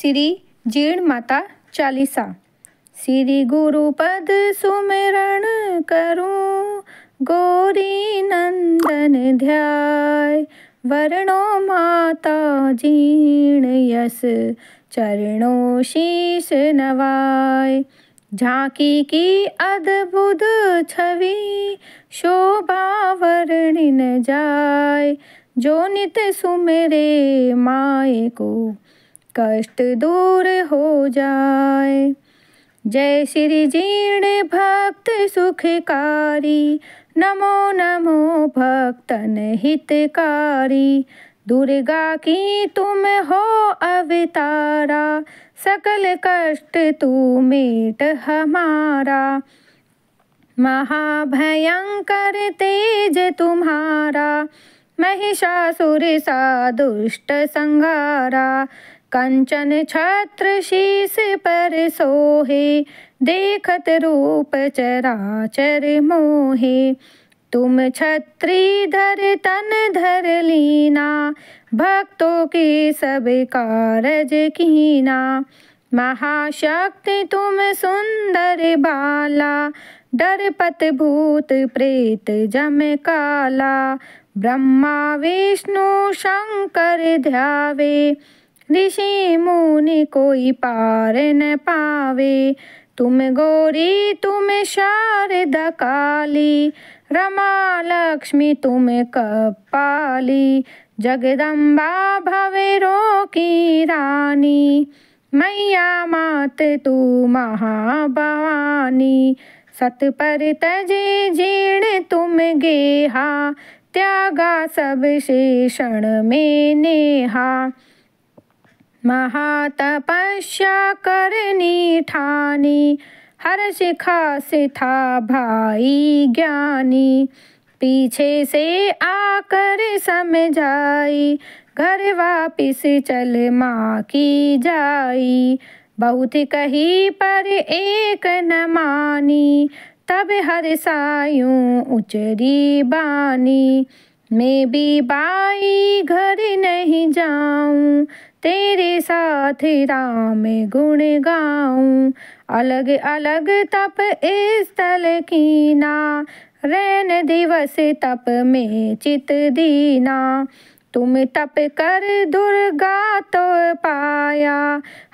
श्री जीर्ण माता चालीसा श्री गुरुपद सुमरण करूं गौरी नंदन ध्याय वरणो माता जीर्ण यस चरणों शीश नवाय झांकी की अद्भुत छवि शोभा वर्णिन जाय जो नित सुमरे माए को कष्ट दूर हो जाए जय श्री जीर्ण भक्त सुखकारी नमो नमो भक्तन हितकारी दुर्गा की तुम हो अवतारा सकल कष्ट तू मेट हमारा महाभयंकर तेज तुम्हारा महिषासुर सा दुष्ट संगारा कंचन छत्र शीस पर सोहे देखत रूप चरा चर मोहे तुम छत्री धर तन धर लीना भक्तों के सब कारज कीना महाशक्ति तुम सुंदर बाला डर पत भूत प्रेत जम काला ब्रह्मा विष्णु शंकर ध्यावे ऋषि मुनि कोई पार न पावे तुम गौरी तुम शारदा काली रमा लक्ष्मी तुम कपाली जगदम्बा रो की रानी मैया मात तू महाभवानी सत पर तजे जीण तुम गेहा त्यागा सब शेषण में नेहा महातपस्या करनी ठानी हर शिखा से था भाई ज्ञानी पीछे से आकर समझाई घर वापिस चल माँ की जाई बहुत कही पर एक न मानी तब हर सायू उचरी बानी मैं भी बाई घर नहीं जाऊं तेरे साथ राम गुण गाऊं अलग अलग तप इस तल कीना रैन दिवस तप में चित दीना तुम तप कर दुर्गा तो पाया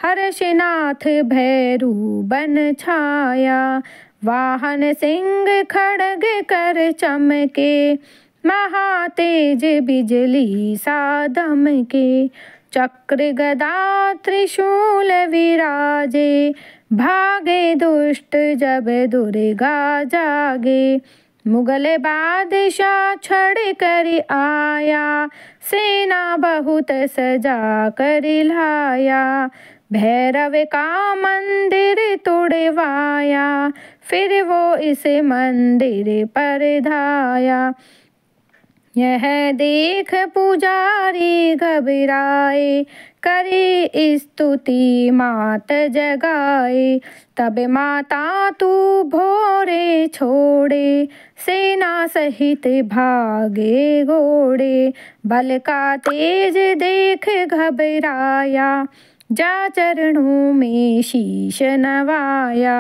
हर्षनाथ भैरू बन छाया वाहन सिंह खड़ग कर चमके महातेज बिजली सादम के चक्रगदा त्रिशूल विराजे भागे दुष्ट जब दुर्गा जागे मुगल बादशाह छड़ कर आया सेना बहुत सजा कर लाया भैरव का मंदिर तुड़वाया फिर वो इस मंदिर पर धाया यह देख पुजारी घबराए करे स्तुति मात जगाए तब माता तू भोरे छोड़े सेना सहित भागे घोड़े बल का तेज देख घबराया जा चरणों में शीश नवाया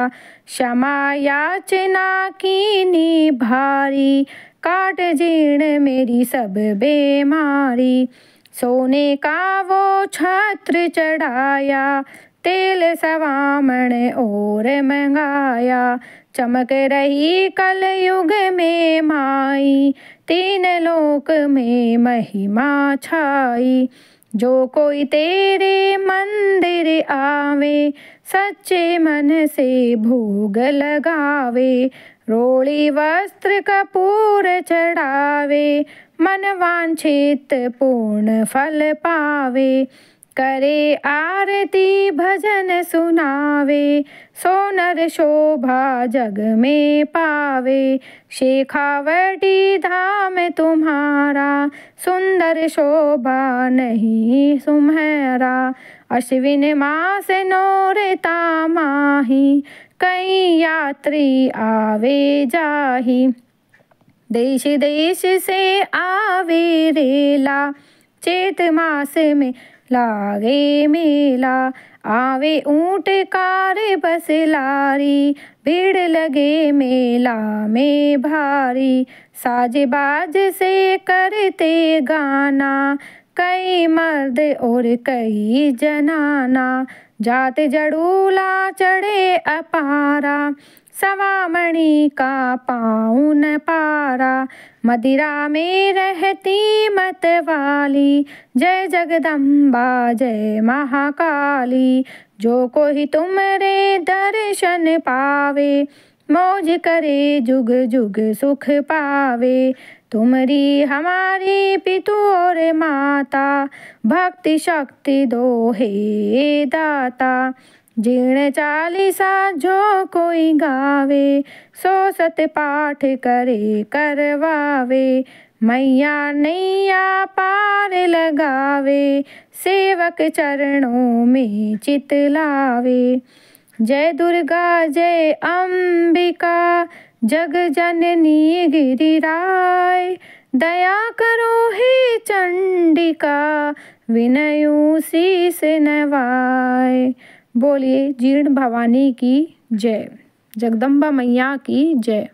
क्षमा याचना की भारी काट जीर्ण मेरी सब बेमारी सोने का वो छत्र चढ़ाया तेल सवामण और मंगाया चमक रही कल युग में माई तीन लोक में महिमा छाई जो कोई तेरे मंदिर आवे सच्चे मन से भोग लगावे रोली वस्त्र कपूर चढ़ावे मन वांछित पूर्ण फल पावे करे आरती भजन सुनावे सोनर शोभा जग में पावे शेखावटी धाम तुम्हारा सुंदर शोभा नहीं सुमहरा अश्विन मास नोरता माही कई यात्री आवे जाही देश देश से आवे रेला चेत मास में लागे मेला आवे ऊँट कार बस लारी भीड़ लगे मेला में भारी साज बाज से करते गाना कई मर्द और कई जनाना जात जड़ूला चढ़े अपारा सवामणि का पाऊन पा मदिरा में रहती मतवाली जय जगदम्बा जय महाकाली जो कोई तुम रे दर्शन पावे मौज करे जुग जुग सुख पावे तुमरी हमारी पितु और माता भक्ति शक्ति दो हे दाता जीण चालीसा जो कोई गावे सो सत पाठ करे करवावे मैया नैया पार लगावे सेवक चरणों में चित लावे जय दुर्गा जय अंबिका जग जननी गिरिराय दया करो हे चंडिका विनयू शीस नवाय बोलिए जीर्ण भवानी की जय जगदम्बा मैया की जय